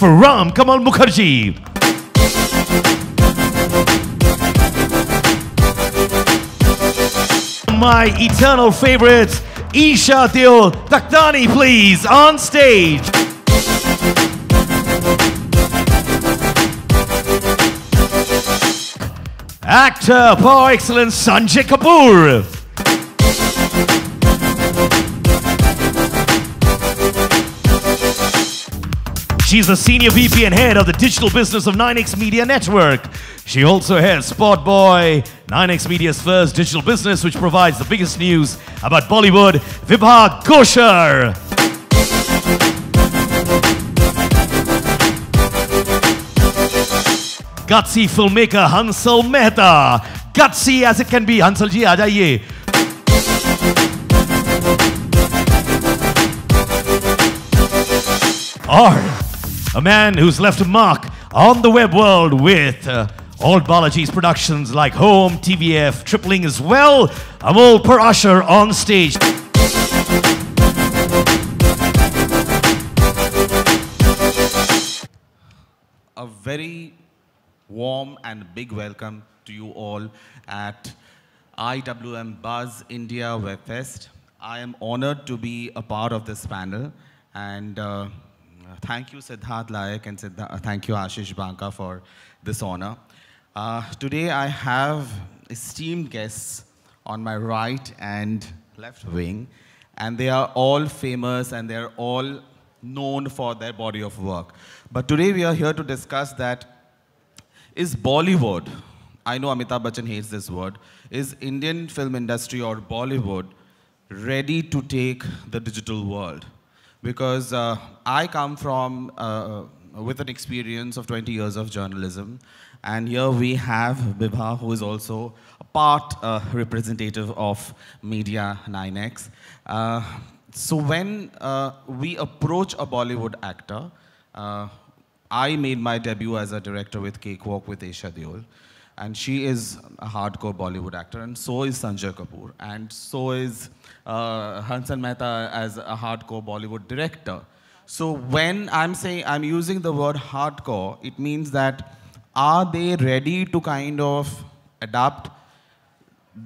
for Ram Kamal Mukherjee. My eternal favorite, Isha Theo Takdani, please, on stage. Actor par excellence, Sanjay Kapoor. She's the Senior VP and Head of the Digital Business of 9X Media Network. She also heads Spotboy, 9X Media's first digital business, which provides the biggest news about Bollywood, Vibha Gosher, Gutsy filmmaker Hansel Mehta. Gutsy as it can be. Hansel ji, aa jaiye a man who's left a mark on the web world with uh, old Balaji's productions like Home, TVF, Tripling as well. Amol Parashar on stage. A very warm and big welcome to you all at IWM Buzz India Web Fest. I am honored to be a part of this panel and uh, uh, thank you, Siddharth Layak, and Siddha uh, thank you, Ashish Banka, for this honor. Uh, today, I have esteemed guests on my right and left wing, and they are all famous and they're all known for their body of work. But today, we are here to discuss that is Bollywood, I know Amitabh Bachchan hates this word, is Indian film industry or Bollywood ready to take the digital world? because uh, I come from uh, uh, with an experience of 20 years of journalism. And here we have Bibha, who is also a part uh, representative of Media 9X. Uh, so when uh, we approach a Bollywood actor, I made my debut as a director with Cakewalk with Aisha and she is a hardcore Bollywood actor, and so is Sanjay Kapoor, and so is uh, Hansan Mehta as a hardcore Bollywood director. So when I'm saying I'm using the word hardcore, it means that are they ready to kind of adapt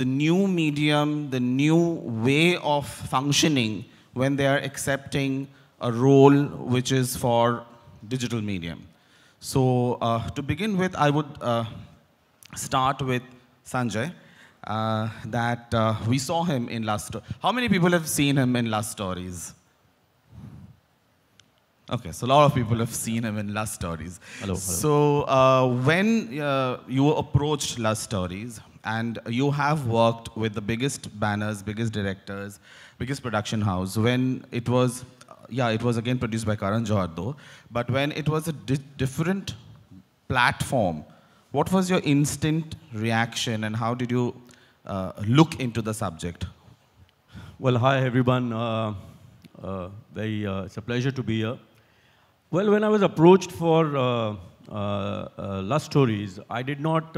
the new medium, the new way of functioning when they are accepting a role which is for digital medium. So uh, to begin with, I would uh, start with Sanjay. Uh, that uh, we saw him in Last Stories. How many people have seen him in Last Stories? Okay, so a lot of people have seen him in Last Stories. Hello. hello. So uh, when uh, you approached Last Stories, and you have worked with the biggest banners, biggest directors, biggest production house, when it was, yeah, it was again produced by Karan Johar though, but when it was a di different platform what was your instant reaction and how did you uh, look into the subject? Well, hi everyone. Uh, uh, very, uh, it's a pleasure to be here. Well, when I was approached for uh, uh, Lust Stories, I did not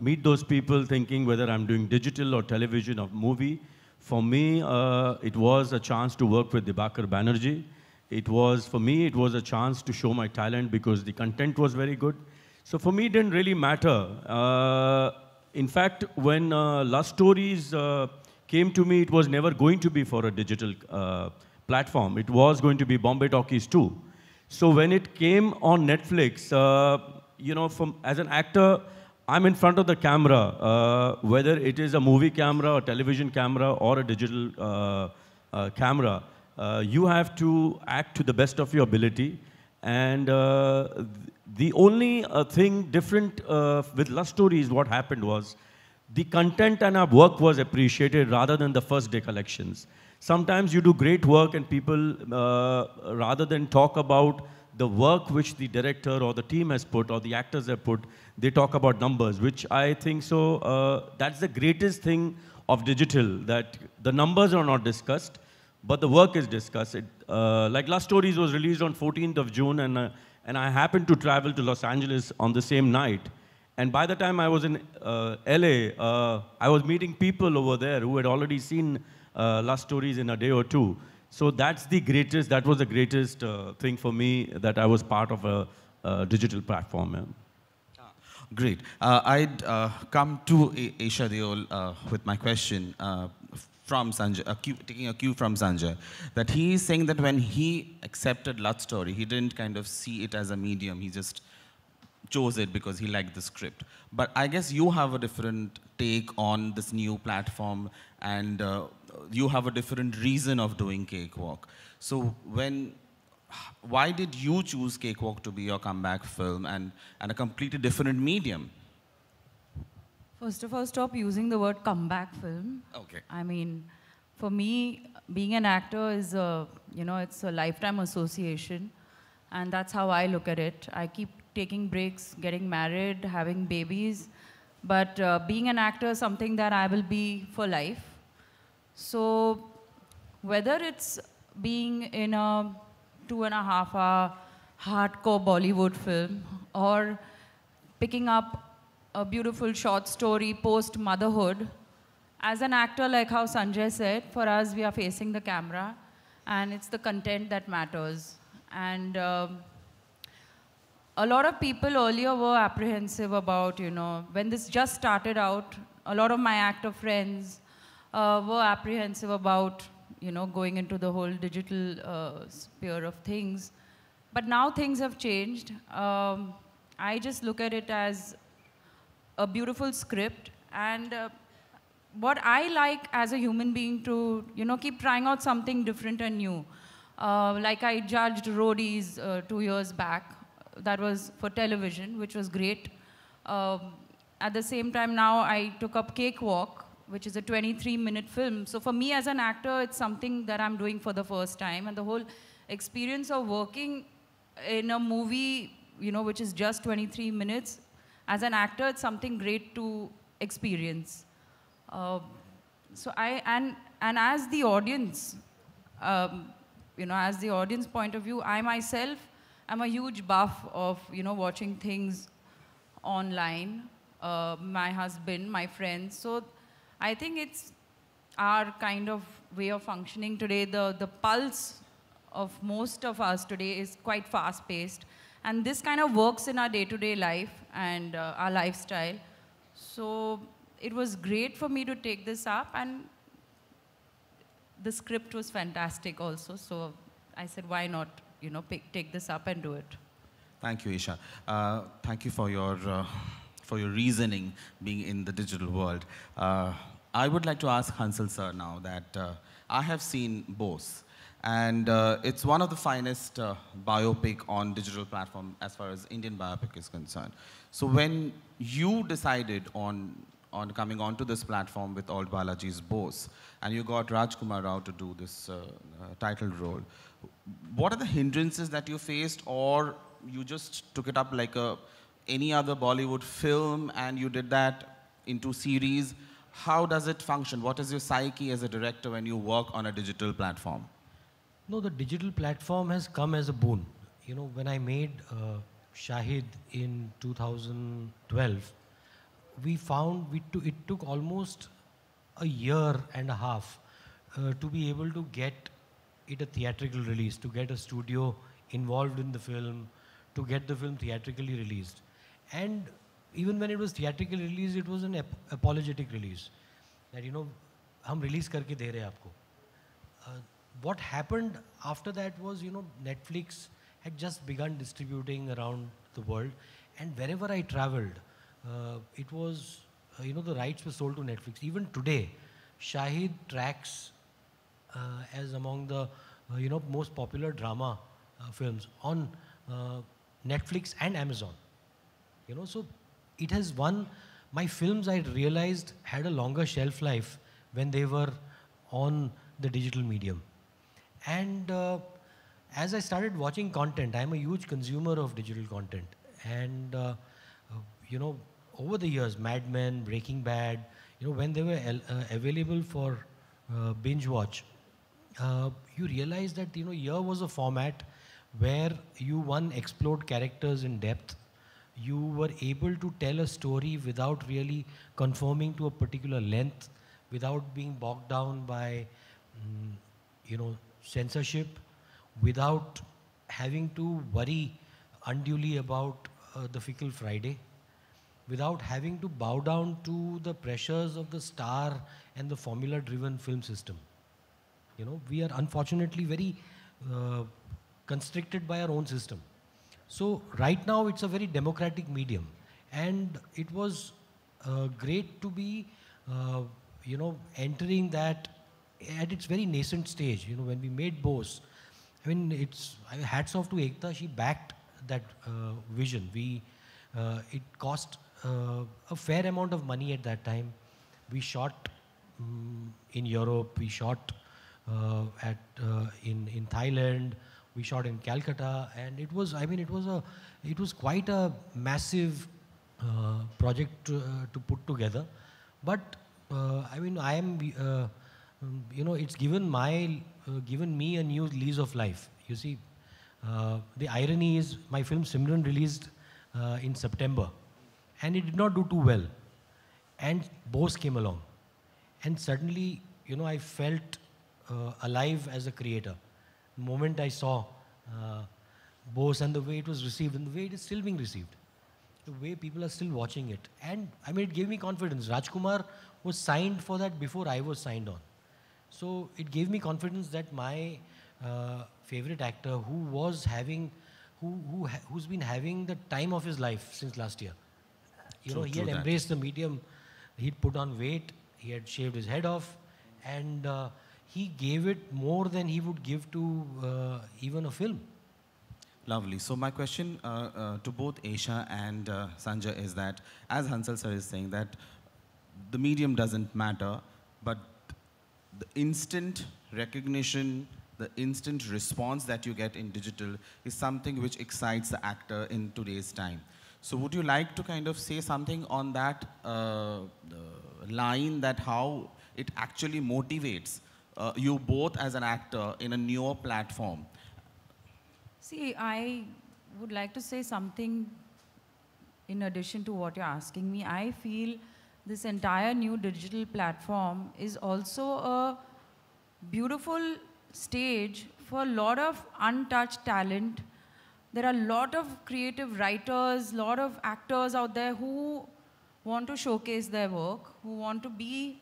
meet those people thinking whether I'm doing digital or television or movie. For me, it was a chance to work with Dibakar Banerjee. It was, for me, it was a chance to show my talent because the content was very good so for me, it didn't really matter. Uh, in fact, when uh, Last Stories uh, came to me, it was never going to be for a digital uh, platform. It was going to be Bombay Talkies too. So when it came on Netflix, uh, you know, from, as an actor, I'm in front of the camera, uh, whether it is a movie camera, a television camera, or a digital camera. you have to act to the best of your ability. And the only uh, thing different uh, with love stories, what happened was the content and our work was appreciated rather than the first day collections. Sometimes you do great work and people, uh, rather than talk about the work which the director or the team has put or the actors have put, they talk about numbers, which I think so, uh, that's the greatest thing of digital, that the numbers are not discussed, but the work is discussed. It, uh, like Last Stories was released on 14th of June and uh, and I happened to travel to Los Angeles on the same night. And by the time I was in uh, LA, uh, I was meeting people over there who had already seen uh, Lust Stories in a day or two. So that's the greatest, that was the greatest uh, thing for me that I was part of a, a digital platform. Yeah. Great. Uh, I'd uh, come to Aisha Deol uh, with my question. Uh, from Sanjay, a cue, taking a cue from Sanjay, that he is saying that when he accepted Love Story, he didn't kind of see it as a medium. He just chose it because he liked the script. But I guess you have a different take on this new platform and uh, you have a different reason of doing Cakewalk. So when, why did you choose Cakewalk to be your comeback film and, and a completely different medium? First of all, stop using the word comeback film. Okay. I mean, for me, being an actor is a, you know, it's a lifetime association. And that's how I look at it. I keep taking breaks, getting married, having babies. But uh, being an actor is something that I will be for life. So whether it's being in a two and a half hour hardcore Bollywood film or picking up a beautiful short story post motherhood. As an actor, like how Sanjay said, for us, we are facing the camera and it's the content that matters. And um, a lot of people earlier were apprehensive about, you know, when this just started out, a lot of my actor friends uh, were apprehensive about, you know, going into the whole digital uh, sphere of things. But now things have changed. Um, I just look at it as a beautiful script. And uh, what I like as a human being to, you know, keep trying out something different and new. Uh, like I judged Roadies uh, two years back. That was for television, which was great. Um, at the same time now, I took up Cakewalk, which is a 23-minute film. So for me as an actor, it's something that I'm doing for the first time. And the whole experience of working in a movie, you know, which is just 23 minutes, as an actor, it's something great to experience. Uh, so I, and, and as the audience, um, you know, as the audience point of view, I myself am a huge buff of, you know, watching things online, uh, my husband, my friends. So I think it's our kind of way of functioning today. The, the pulse of most of us today is quite fast-paced. And this kind of works in our day-to-day -day life and uh, our lifestyle. So it was great for me to take this up and the script was fantastic also. So I said, why not, you know, pick, take this up and do it. Thank you, Isha. Uh, thank you for your, uh, for your reasoning being in the digital world. Uh, I would like to ask Hansel sir now that uh, I have seen Bose. And uh, it's one of the finest uh, biopic on digital platform as far as Indian biopic is concerned. So when you decided on, on coming onto this platform with Old Balaji's Bose, and you got Rajkumar Rao to do this uh, uh title role, what are the hindrances that you faced or you just took it up like a, any other Bollywood film and you did that into series? How does it function? What is your psyche as a director when you work on a digital platform? No, the digital platform has come as a boon. You know, when I made uh, Shahid in 2012, we found we it took almost a year and a half uh, to be able to get it a theatrical release, to get a studio involved in the film, to get the film theatrically released. And even when it was theatrically released, it was an ap apologetic release. That, you know, हम release करके दे रहे हैं आपको what happened after that was, you know, Netflix had just begun distributing around the world. And wherever I traveled, uh, it was, uh, you know, the rights were sold to Netflix. Even today, Shahid tracks uh, as among the, uh, you know, most popular drama uh, films on uh, Netflix and Amazon. You know, so it has won. My films, I realized, had a longer shelf life when they were on the digital medium. And uh, as I started watching content, I'm a huge consumer of digital content. And, uh, you know, over the years, Mad Men, Breaking Bad, you know, when they were uh, available for uh, binge watch, uh, you realize that, you know, here was a format where you, one, explored characters in depth, you were able to tell a story without really conforming to a particular length, without being bogged down by, mm, you know, censorship without having to worry unduly about uh, the fickle Friday, without having to bow down to the pressures of the star and the formula driven film system. You know, we are unfortunately very uh, constricted by our own system. So, right now it's a very democratic medium, and it was uh, great to be, uh, you know, entering that at its very nascent stage, you know, when we made Bose, I mean, it's I mean, hats off to Ekta. She backed that uh, vision. We uh, it cost uh, a fair amount of money at that time. We shot um, in Europe. We shot uh, at uh, in in Thailand. We shot in Calcutta, and it was I mean it was a it was quite a massive uh, project to, to, put together. But I mean I am um, you know, it's given my, uh, given me a new lease of life. You see, uh, the irony is my film Simran released uh, in September and it did not do too well. And Bose came along. And suddenly, you know, I felt uh, alive as a creator. The moment I saw uh, Bose and the way it was received and the way it is still being received, the way people are still watching it. And I mean, it gave me confidence. Rajkumar was signed for that before I was signed on. So it gave me confidence that my uh, favorite actor who was having, who, who who's been having the time of his life since last year. You true, know, he had embraced the medium. He'd put on weight. He had shaved his head off. And uh, he gave it more than he would give to uh, even a film. Lovely. So my question uh, uh, to both Aisha and uh, Sanjay is that, as Hansel sir is saying, that the medium doesn't matter the instant recognition, the instant response that you get in digital is something which excites the actor in today's time. So would you like to kind of say something on that uh, line that how it actually motivates uh, you both as an actor in a newer platform? See, I would like to say something in addition to what you're asking me. I feel this entire new digital platform is also a beautiful stage for a lot of untouched talent. There are a lot of creative writers, a lot of actors out there who want to showcase their work, who want to be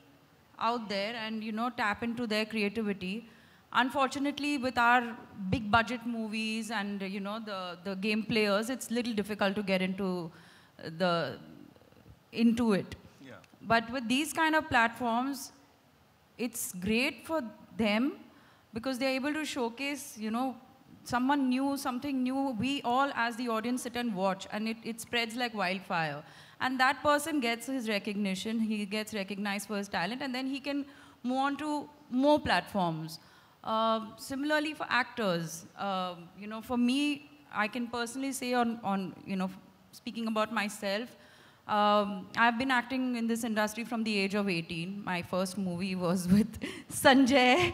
out there and you know tap into their creativity. Unfortunately, with our big budget movies and you know the the game players, it's little difficult to get into the into it. But with these kind of platforms, it's great for them because they're able to showcase, you know, someone new, something new. We all as the audience sit and watch and it, it spreads like wildfire. And that person gets his recognition, he gets recognized for his talent and then he can move on to more platforms. Uh, similarly for actors, uh, you know, for me, I can personally say on, on, you know, speaking about myself, um, I've been acting in this industry from the age of 18. My first movie was with Sanjay.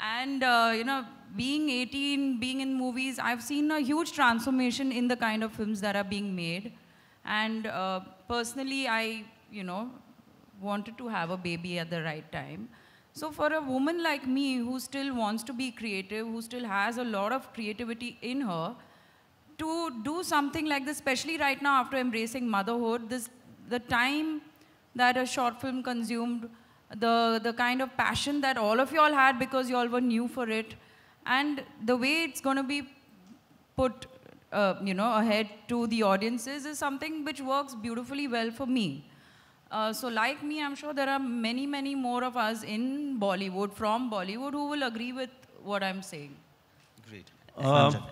And, uh, you know, being 18, being in movies, I've seen a huge transformation in the kind of films that are being made. And uh, personally, I, you know, wanted to have a baby at the right time. So for a woman like me who still wants to be creative, who still has a lot of creativity in her, to do something like this, especially right now after embracing motherhood, this, the time that a short film consumed, the, the kind of passion that all of y'all had because y'all were new for it, and the way it's going to be put, uh, you know, ahead to the audiences is something which works beautifully well for me. Uh, so like me, I'm sure there are many, many more of us in Bollywood, from Bollywood, who will agree with what I'm saying. Great. Um,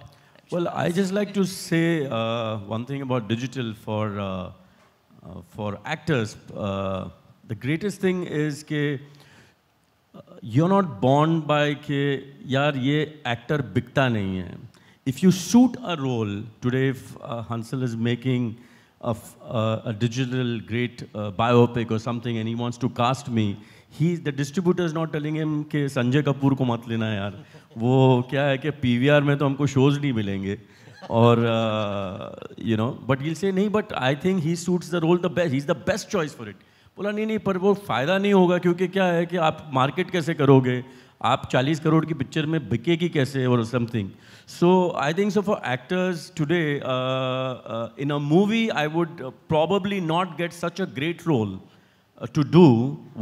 well, I just like to say uh, one thing about digital for, uh, uh, for actors. Uh, the greatest thing is that uh, you're not bound by that, Yar, ye actor bikta nahi hai. If you shoot a role, today if uh, Hansel is making a, a digital great biopic or something and he wants to cast me, he the distributor is not telling him कि संजय कपूर को मत लेना यार वो क्या है कि are में तो हमको शोज नहीं मिलेंगे और you know but you say नहीं but I think he suits the role the best he is the best choice for it बोला नहीं नहीं पर वो फ़ायदा नहीं होगा क्योंकि क्या है कि आप मार्केट कैसे करोगे आप 40 करोड़ की पिक्चर में बिकेगी कैसे और something so I think so for actors today in a movie I would probably not get such a great role uh, to do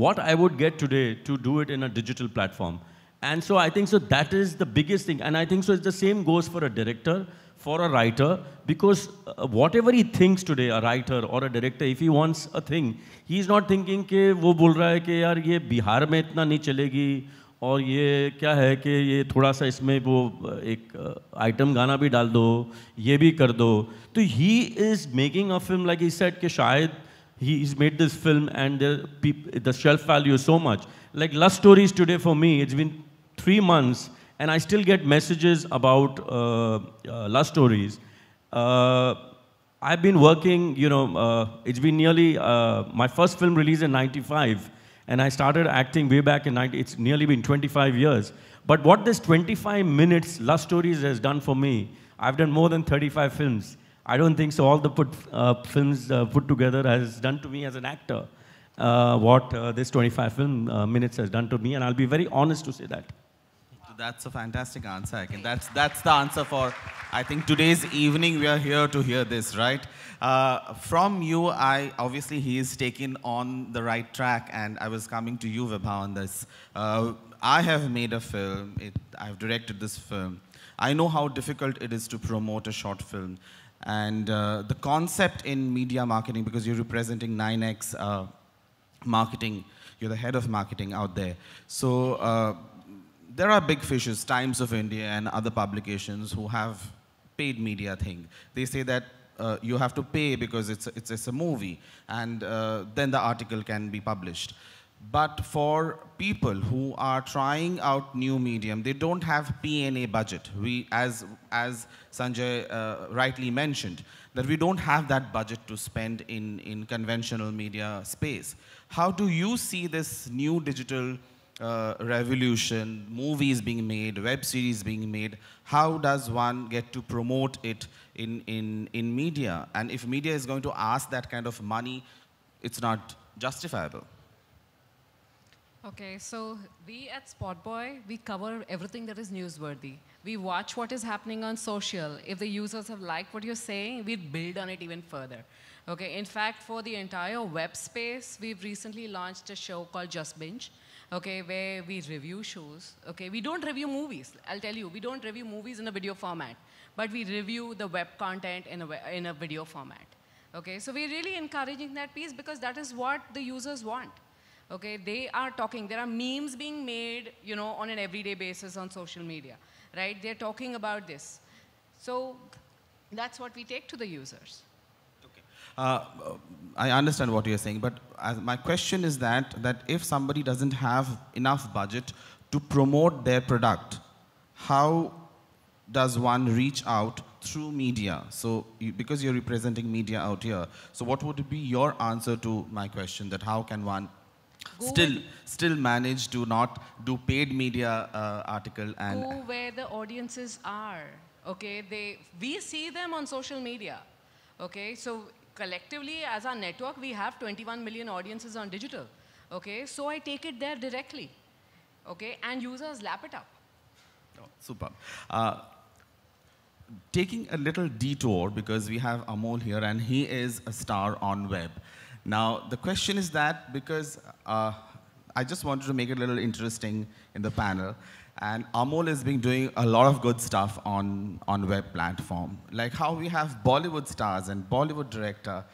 what I would get today to do it in a digital platform. And so I think so that is the biggest thing. And I think so it's the same goes for a director, for a writer, because uh, whatever he thinks today, a writer or a director, if he wants a thing, he's not thinking कि वो बोल रहा है कि यार ये बिहार में he नहीं चलेगी और ये क्या है कि ये थोड़ा सा इसमें वो एक आइटम गाना भी डाल दो ये भी कर दो तो he is making a film like he said कि शायद he's made this film and the, the shelf value so much. Like Lust Stories today for me, it's been three months and I still get messages about uh, uh, Lust Stories. Uh, I've been working, you know, uh, it's been nearly, uh, my first film released in 95 and I started acting way back in 90, it's nearly been 25 years. But what this 25 minutes Lust Stories has done for me, I've done more than 35 films I don't think so. All the put, uh, films uh, put together has done to me as an actor uh, what uh, this 25 film uh, minutes has done to me, and I'll be very honest to say that. That's a fantastic answer, I can. That's, that's the answer for, I think, today's evening. We are here to hear this, right? Uh, from you, I obviously he is taken on the right track, and I was coming to you, Vibha, on this. I have made a film. It, I've directed this film. I know how difficult it is to promote a short film. And uh, the concept in media marketing, because you're representing 9X uh, marketing, you're the head of marketing out there. So uh, there are big fishes, Times of India and other publications who have paid media thing. They say that uh, you have to pay because it's, it's, it's a movie, and uh, then the article can be published. But for people who are trying out new medium, they don't have PNA budget. We, as, as Sanjay uh, rightly mentioned, that we don't have that budget to spend in, in conventional media space. How do you see this new digital uh, revolution, movies being made, web series being made, how does one get to promote it in, in, in media? And if media is going to ask that kind of money, it's not justifiable. Okay, so we at Spotboy, we cover everything that is newsworthy. We watch what is happening on social. If the users have liked what you're saying, we build on it even further. Okay, in fact, for the entire web space, we've recently launched a show called Just Binge, okay, where we review shows. Okay, we don't review movies, I'll tell you. We don't review movies in a video format, but we review the web content in a, in a video format. Okay, so we're really encouraging that piece because that is what the users want okay they are talking there are memes being made you know on an everyday basis on social media right they're talking about this so that's what we take to the users okay uh, i understand what you're saying but my question is that that if somebody doesn't have enough budget to promote their product how does one reach out through media. So you, because you're representing media out here, so what would be your answer to my question that how can one Go still, still manage to not do paid media uh, article and go where the audiences are. Okay, they we see them on social media. Okay, so collectively as our network, we have 21 million audiences on digital. Okay, so I take it there directly. Okay, and users lap it up. Oh, super. Uh, taking a little detour because we have Amol here and he is a star on web. Now, the question is that because uh, I just wanted to make it a little interesting in the panel, and Amol has been doing a lot of good stuff on, on web platform. Like how we have Bollywood stars and Bollywood director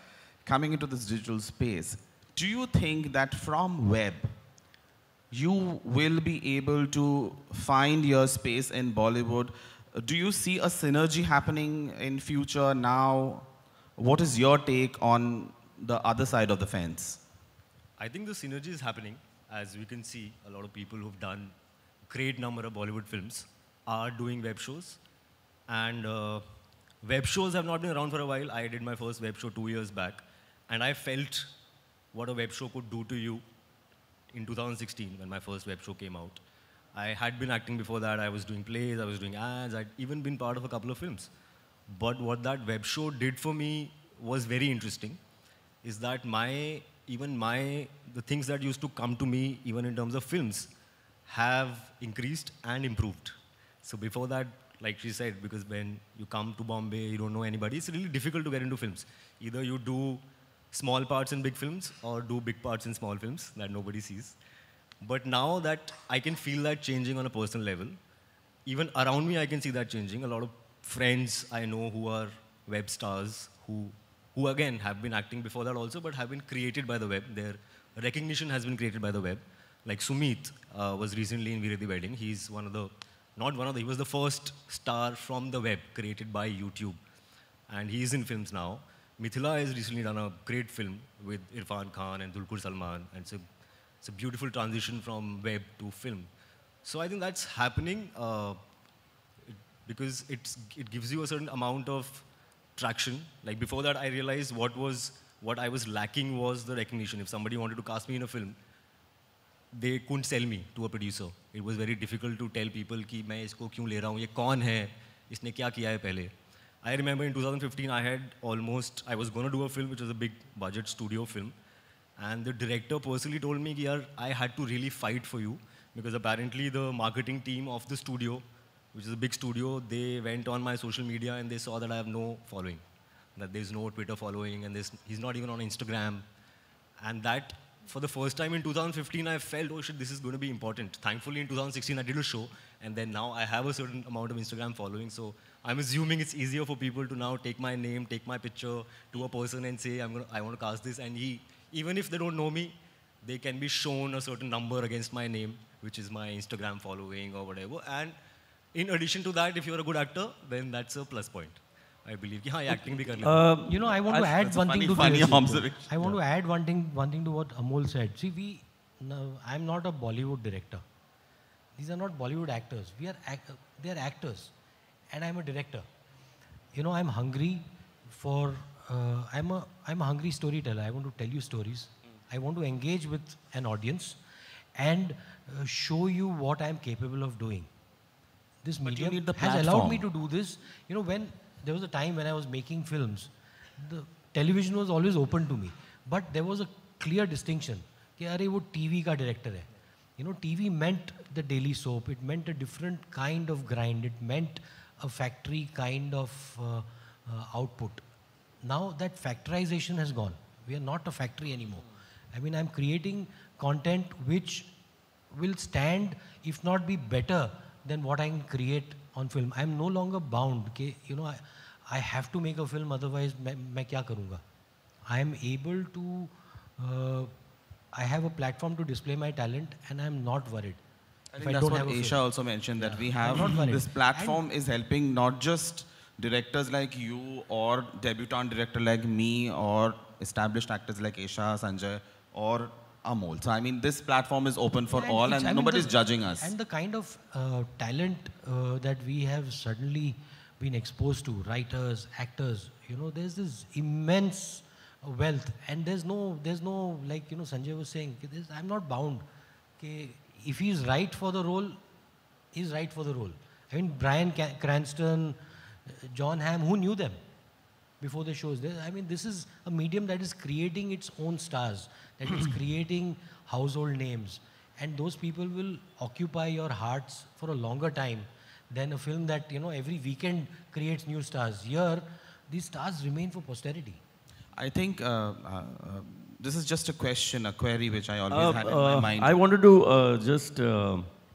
coming into this digital space. Do you think that from web, you will be able to find your space in Bollywood? Do you see a synergy happening in future now? What is your take on the other side of the fence? I think the synergy is happening. As we can see, a lot of people who've done great number of Bollywood films are doing web shows. And uh, web shows have not been around for a while. I did my first web show two years back. And I felt what a web show could do to you in 2016 when my first web show came out. I had been acting before that. I was doing plays. I was doing ads. I'd even been part of a couple of films. But what that web show did for me was very interesting is that my even my the things that used to come to me even in terms of films have increased and improved so before that like she said because when you come to bombay you don't know anybody it's really difficult to get into films either you do small parts in big films or do big parts in small films that nobody sees but now that i can feel that changing on a personal level even around me i can see that changing a lot of friends i know who are web stars who who again have been acting before that also, but have been created by the web. Their recognition has been created by the web. Like Sumit uh, was recently in Viradi Wedding. He's one of the, not one of the, he was the first star from the web created by YouTube. And he's in films now. Mithila has recently done a great film with Irfan Khan and Dulkur Salman. And it's a, it's a beautiful transition from web to film. So I think that's happening uh, because it gives you a certain amount of traction. Like before that, I realized what was what I was lacking was the recognition. If somebody wanted to cast me in a film, they couldn't sell me to a producer. It was very difficult to tell people कि मैं इसको क्यों ले रहा हूँ ये कौन है इसने क्या किया है पहले I remember in 2015 I had almost I was going to do a film which was a big budget studio film and the director personally told me कि I had to really fight for you because apparently the marketing team of the studio which is a big studio, they went on my social media and they saw that I have no following, that there's no Twitter following, and he's not even on Instagram. And that, for the first time in 2015, I felt, oh shit, this is going to be important. Thankfully, in 2016, I did a show, and then now I have a certain amount of Instagram following. So I'm assuming it's easier for people to now take my name, take my picture to a person and say, I'm gonna, I want to cast this. And he, even if they don't know me, they can be shown a certain number against my name, which is my Instagram following or whatever. And in addition to that, if you're a good actor, then that's a plus point. I believe. Yeah, acting Uh, you know, I want to add one thing to funny I want to add one thing, one thing to what Amol said. See, we, no, I'm not a Bollywood director. These are not Bollywood actors. We are, act, they are actors, and I'm a director. You know, I'm hungry for. Uh, I'm a, I'm a hungry storyteller. I want to tell you stories. Mm. I want to engage with an audience, and uh, show you what I'm capable of doing this medium has allowed me to do this. You know, when there was a time when I was making films, the television was always open to me. But there was a clear distinction. कि अरे वो TV का director है you know TV meant the daily soap it meant a different kind of grind it meant a factory kind of output. now that factorization has gone. We are not a factory anymore. I mean, I'm creating content which will stand, if not be better, than what I can create on film. I'm no longer bound. Okay? You know, I, I have to make a film, otherwise, मैं क्या करूँगा? I am able to. Uh, I have a platform to display my talent, and I'm not worried. I think that's what Aisha also mentioned yeah. that we have this platform and is helping not just directors like you or debutant director like me or established actors like Aisha, Sanjay or Amol. So I mean, this platform is open for all, and nobody's the, judging us. And the kind of uh, talent uh, that we have suddenly been exposed to, writers, actors, you know, there's this immense wealth, and there's no, there's no, like you know, Sanjay was saying, I'm not bound. If he's right for the role, he's right for the role. I mean, Brian Cranston, uh, John Hamm, who knew them? before the shows. I mean, this is a medium that is creating its own stars, that is creating household names. And those people will occupy your hearts for a longer time than a film that, you know, every weekend creates new stars. Here, these stars remain for posterity. I think uh, uh, uh this is just a question, a query which I always uh, had in my uh, mind. I wanted to uh, just,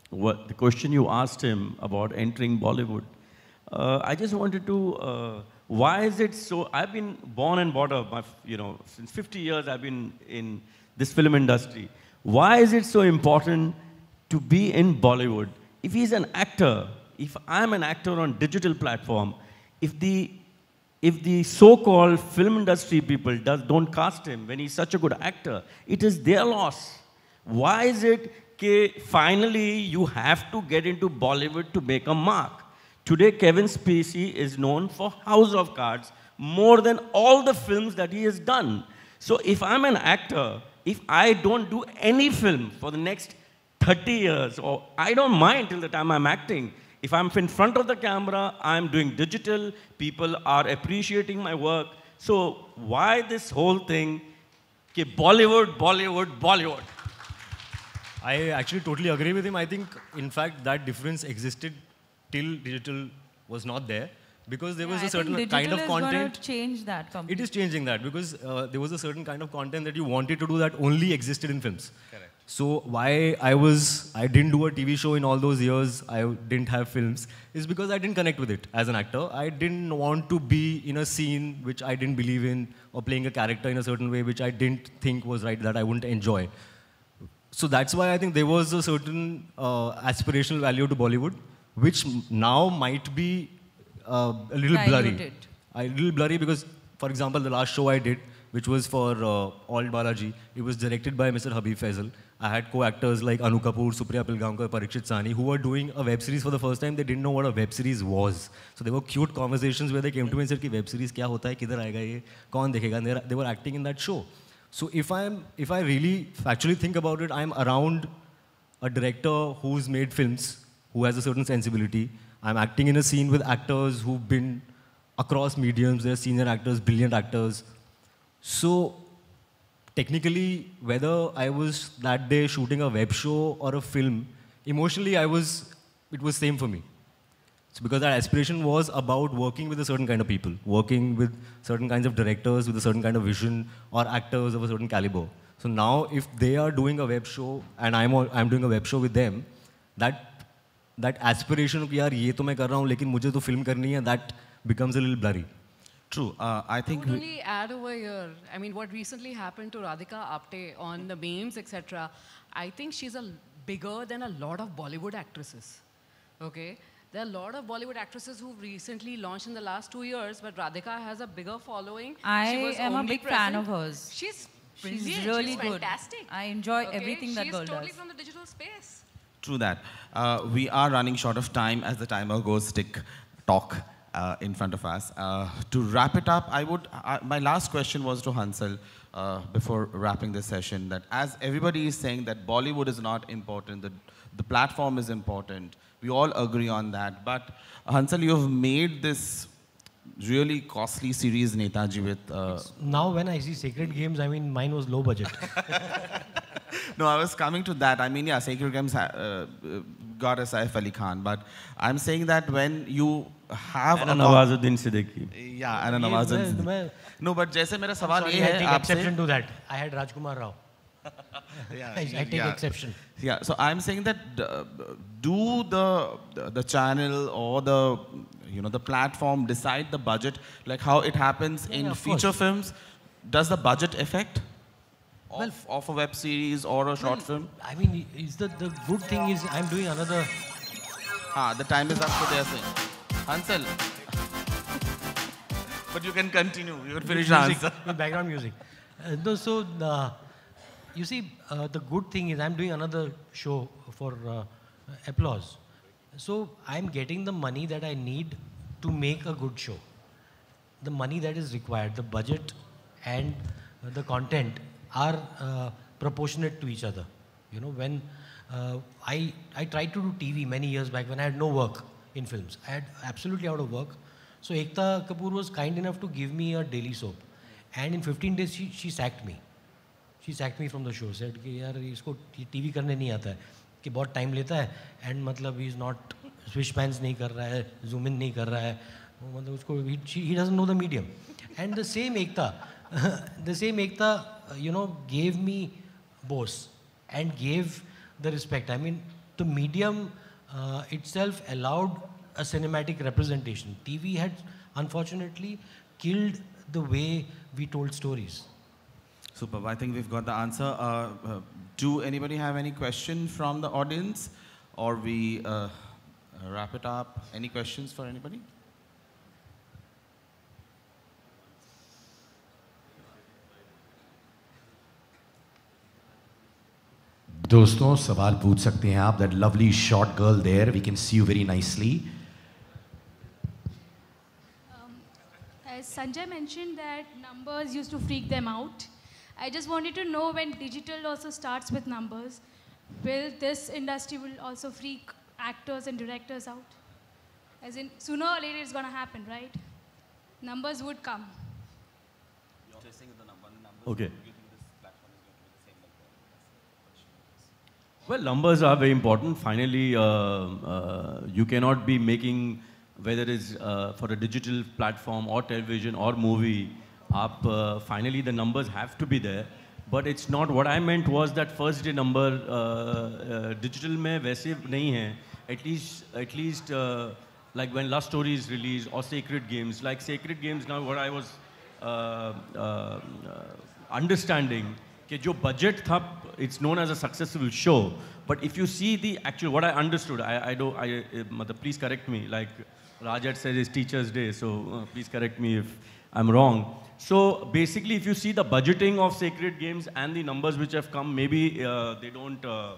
what the question you asked him about entering Bollywood. I just wanted to why is it so? I've been born and brought up, you know, since 50 years I've been in this film industry. Why is it so important to be in Bollywood? If he's an actor, if I'm an actor on digital platform, if the if the so-called film industry people does, don't cast him when he's such a good actor, it is their loss. Why is it that finally you have to get into Bollywood to make a mark? Today, Kevin Spacey is known for House of Cards more than all the films that he has done. So if I'm an actor, if I don't do any film for the next 30 years, or I don't mind till the time I'm acting, if I'm in front of the camera, I'm doing digital, people are appreciating my work. So why this whole thing, okay, Bollywood, Bollywood, Bollywood? I actually totally agree with him. I think, in fact, that difference existed till digital was not there because there yeah, was a I certain kind of content. Change that It is changing that because uh, there was a certain kind of content that you wanted to do that only existed in films. Correct. So why I was I didn't do a TV show in all those years. I didn't have films is because I didn't connect with it as an actor. I didn't want to be in a scene which I didn't believe in or playing a character in a certain way which I didn't think was right that I wouldn't enjoy. So that's why I think there was a certain uh, aspirational value to Bollywood which now might be uh, a little blurry. A little blurry because, for example, the last show I did, which was for uh, All Balaji, it was directed by Mr. Habib Faisal. I had co-actors like Anu Kapoor, Supriya Pilgaonkar, Parikshit Sani, who were doing a web series for the first time. They didn't know what a web series was. So there were cute conversations where they came to me and said, web series kya hota hai? Kidhar aayega ye? Kaun dekhega?" And they, they were acting in that show. So if I'm, if I really actually think about it, I'm around a director who's made films who has a certain sensibility. I'm acting in a scene with actors who've been across mediums. They're senior actors, brilliant actors. So technically, whether I was that day shooting a web show or a film, emotionally I was, it was same for me. So, because our aspiration was about working with a certain kind of people, working with certain kinds of directors with a certain kind of vision or actors of a certain caliber. So now if they are doing a web show and I'm, I'm doing a web show with them, that that aspiration कि यार ये तो मैं कर रहा हूँ लेकिन मुझे तो फिल्म करनी है that becomes a blurry True. Uh, I think. I would add over here. I mean, what recently happened to Radhika Apte on the memes, etc. I think she's a bigger than a lot of Bollywood actresses. Okay. There are a lot of Bollywood actresses who've recently launched in the last two years, but Radhika has a bigger following. I am a big present. fan of hers. She's Brilliant. She's really She's good. Fantastic. I enjoy okay. everything she's that girl totally does. She's totally from the digital space. True that. Uh, we are running short of time as the timer goes tick Talk uh, in front of us. Uh, to wrap it up, I would. my last question was to Hansel uh, before wrapping this session. That as everybody is saying that Bollywood is not important, the the platform is important. We all agree on that. But Hansel, you have made this really costly series Netaji with. Uh, now when I see Sacred Games, I mean mine was low budget. no, I was coming to that. I mean, yeah, Sacred Games uh, got a Saif Ali Khan, but I'm saying that when you have and a Nawazuddin Siddiqui. Yeah, and a Nawazuddin. No, but jaise mera sawal ye hai आपसे. Exception to that. I had Rajkumar Rao. yeah, I take yeah. exception. Yeah, so I'm saying that. Uh, do the, the, the channel or the you know the platform decide the budget like how it happens yeah, in feature course. films does the budget affect of, well, of a web series or a short well, film i mean is the, the good thing is i'm doing another ah the time is up for their thing, hansel but you can continue you can finish music, answer. background music uh, no, so uh, you see uh, the good thing is i'm doing another show for uh, applause. So I'm getting the money that I need to make a good show. The money that is required, the budget and the content are uh, proportionate to each other. You know, when uh, I, I tried to do TV many years back when I had no work in films, I had absolutely out of work. So Ekta Kapoor was kind enough to give me a daily soap. And in 15 days, she, she sacked me. She sacked me from the show, said, yaar, isko TV karne nahi aata hai. कि बहुत time लेता है and मतलब he is not switch pans नहीं कर रहा है zoom in नहीं कर रहा है मतलब उसको he doesn't know the medium and the same Ekta the same Ekta you know gave me Bose and gave the respect I mean the medium itself allowed a cinematic representation T V had unfortunately killed the way we told stories super I think we got the answer Do anybody have any questions from the audience? Or we uh, uh, wrap it up? Any questions for anybody? दोस्तों सवाल पूछ सकते हैं आप that lovely short girl there we can see you As Sanjay mentioned that numbers used to freak them out. I just wanted to know when digital also starts with numbers, will this industry will also freak actors and directors out? As in, sooner or later it's going to happen, right? Numbers would come. Okay. Well, numbers are very important. Finally, uh, uh, you cannot be making, whether it's uh, for a digital platform or television or movie, आप finally the numbers have to be there but it's not what I meant was that first day number digital में वैसे नहीं है at least at least like when Lust Story is release और Sacred Games like Sacred Games now what I was understanding कि जो budget था it's known as a successful show but if you see the actually what I understood I I do I मतलब please correct me like Raj teachers day so please correct me if I'm wrong. So basically, if you see the budgeting of Sacred Games and the numbers which have come, maybe uh, they don't uh,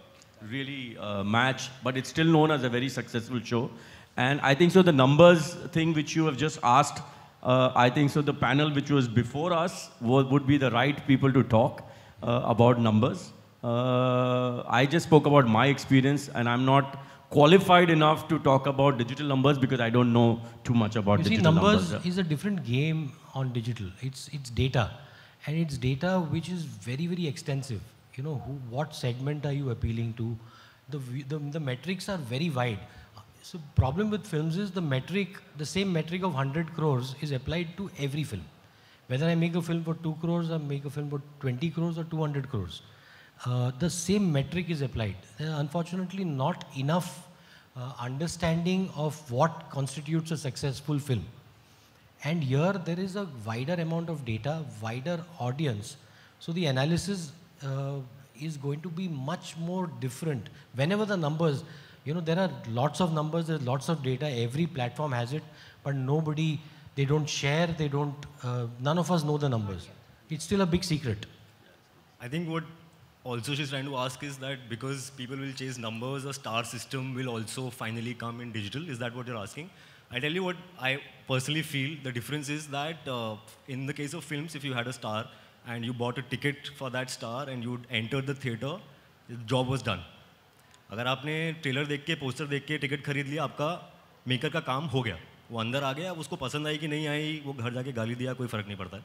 really uh, match, but it's still known as a very successful show. And I think so the numbers thing which you have just asked, uh, I think so the panel which was before us would be the right people to talk uh, about numbers. Uh, I just spoke about my experience and I'm not qualified enough to talk about digital numbers because I don't know too much about you digital see, numbers. numbers is a different game on digital. It's, it's data. And it's data which is very, very extensive. You know, who, what segment are you appealing to? The, the, the metrics are very wide. So problem with films is the metric, the same metric of 100 crores is applied to every film. Whether I make a film for 2 crores or make a film for 20 crores or 200 crores. Uh, the same metric is applied. There are unfortunately not enough uh, understanding of what constitutes a successful film. And here there is a wider amount of data, wider audience. So the analysis uh, is going to be much more different. Whenever the numbers, you know, there are lots of numbers, there's lots of data, every platform has it, but nobody, they don't share, they don't, uh, none of us know the numbers. It's still a big secret. I think what also she's trying to ask is that because people will chase numbers, a star system will also finally come in digital. Is that what you're asking? I tell you what I personally feel. The difference is that uh, in the case of films, if you had a star and you bought a ticket for that star and you entered the theater, the job was done. अगर आपने trailer देख के poster देख के ticket खरीद लिया आपका maker का काम हो गया वो अंदर आ गया उसको पसंद आई कि नहीं आई वो घर जाके गाली दिया कोई फ़र्क नहीं पड़ता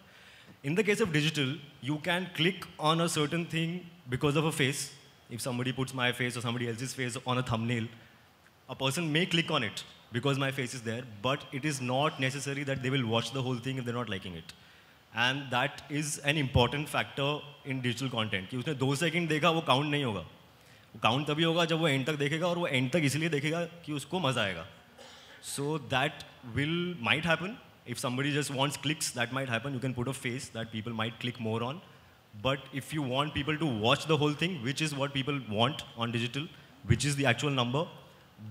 in the case of digital you can click on a certain thing because of a face if somebody puts my face or somebody else's face on a thumbnail, a person may click on it because my face is there, but it is not necessary that they will watch the whole thing if they're not liking it. And that is an important factor in digital content. कि उसने दो second देखा वो count नहीं होगा वो count तभी होगा जब वो एंड तक देखेगा और वो एंड तक इसलिए देखेगा कि उसको मज़ा आएगा so that will might happen if somebody just wants clicks, that might happen. You can put a face that people might click more on. But if you want people to watch the whole thing, which is what people want on digital, which is the actual number,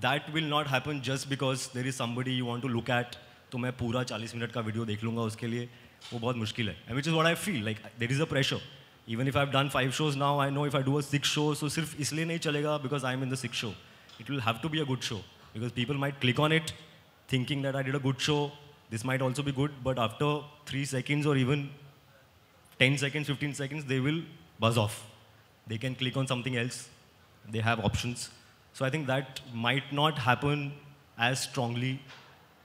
that will not happen just because there is somebody you want to look at तो मैं पूरा चालीस minute का video देख लूँगा उसके लिए वो बहुत मुश्किल है and which is what I feel like there is a pressure even if I done five shows now I know if I do a six show so सिर्फ इसलिए नहीं चलेगा because I am in the six show it will have to be a good show because people might click on it thinking that I did a good show this might also be good but after three seconds और even ten seconds fifteen seconds they will buzz off they can click on something else they have options So I think that might not happen as strongly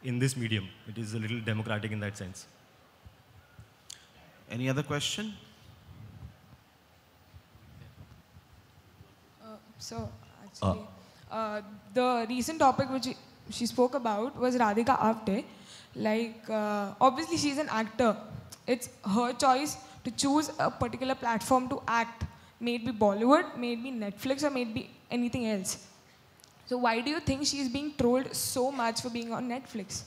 in this medium. It is a little democratic in that sense. Any other question? Uh, so actually, uh. Uh, the recent topic which she spoke about was Radhika Afte. Like, uh, obviously she's an actor. It's her choice to choose a particular platform to act, may it be Bollywood, may it be Netflix, or may it be anything else. So why do you think she's being trolled so much for being on Netflix?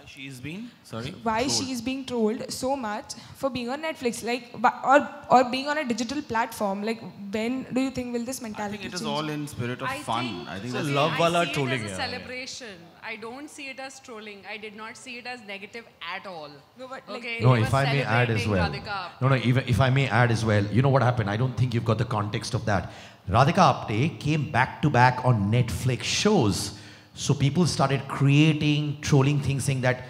why she is being sorry why trolled. she is being trolled so much for being on netflix like or or being on a digital platform like when do you think will this mentality i think it is change? all in spirit of I fun think, i think so love wala trolling it as a celebration yeah. i don't see it as trolling i did not see it as negative at all no, but, like, okay no if i may add as well radhika. no no even if i may add as well you know what happened i don't think you've got the context of that radhika apte came back to back on netflix shows so people started creating, trolling things, saying that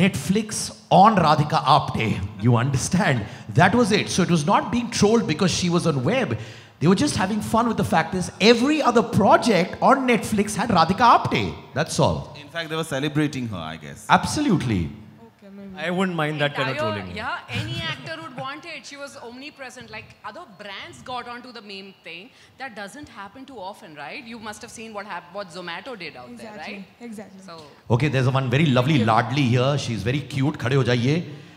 Netflix on Radhika Apte. You understand? That was it. So it was not being trolled because she was on web. They were just having fun with the fact is every other project on Netflix had Radhika Apte. That's all. In fact, they were celebrating her, I guess. Absolutely. I wouldn't mind that kind of trolling. Yeah, any actor would want it. She was omnipresent. Like other brands got onto the meme thing. That doesn't happen too often, right? You must have seen what hap- what Zomato did out exactly, there, right? Exactly. So okay, there's one very lovely Ladli here. She's very cute. Khade ho jaiye.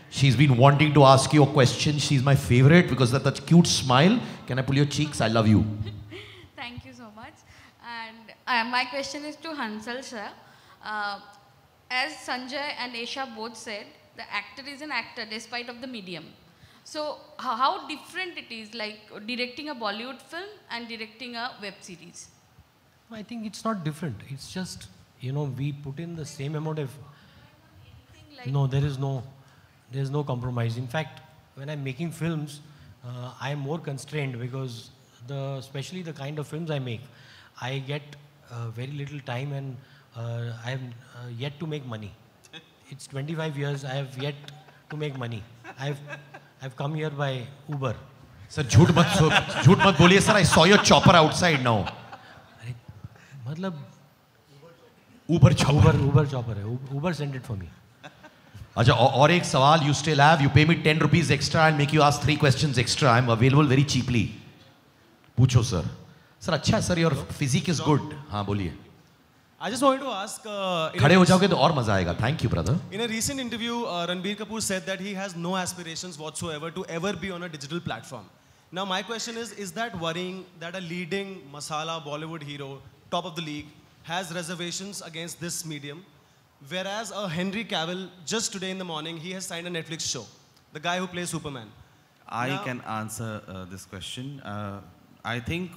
She's been wanting to ask you a question. She's my favorite because that, that cute smile. Can I pull your cheeks? I love you. Thank you so much. And uh, my question is to Hansel sir. Uh, as Sanjay and Aisha both said, the actor is an actor despite of the medium. So how different it is like directing a Bollywood film and directing a web series? I think it's not different. It's just, you know, we put in the same amount of... Like no, there is no, there is no compromise. In fact, when I'm making films, uh, I'm more constrained because the, especially the kind of films I make, I get uh, very little time and uh, I'm uh, yet to make money. it's 25 years. I have yet to make money. I've I've come here by Uber. Sir झूठ मत झूठ मत बोलिए sir I saw your chopper outside now अरे मतलब Uber Uber Uber chopper है Uber send it for me अच्छा और एक सवाल you still have you pay me ten rupees extra and make you ask three questions extra I am available very cheaply पूछो sir sir अच्छा sir your physique is good हाँ बोलिए I just wanted to ask. Uh, खड़े हो जाओगे तो और मजा आएगा. Thank you, brother. In a recent interview, uh, Ranbir Kapoor said that he has no aspirations whatsoever to ever be on a digital platform. Now, my question is: Is that worrying that a leading masala Bollywood hero, top of the league, has reservations against this medium? Whereas a Henry Cavill, just today in the morning, he has signed a Netflix show. The guy who plays Superman. I now, can answer uh, this question. Uh, I think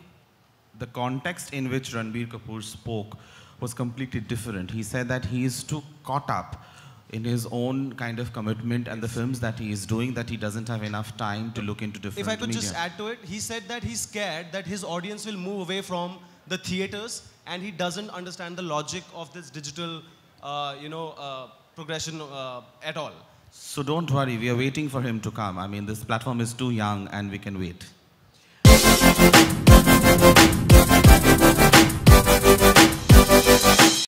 the context in which Ranbir Kapoor spoke was completely different. He said that he is too caught up in his own kind of commitment and the films that he is doing that he doesn't have enough time to look into different If I could media. just add to it, he said that he's scared that his audience will move away from the theaters and he doesn't understand the logic of this digital, uh, you know, uh, progression uh, at all. So don't worry, we are waiting for him to come. I mean, this platform is too young and we can wait.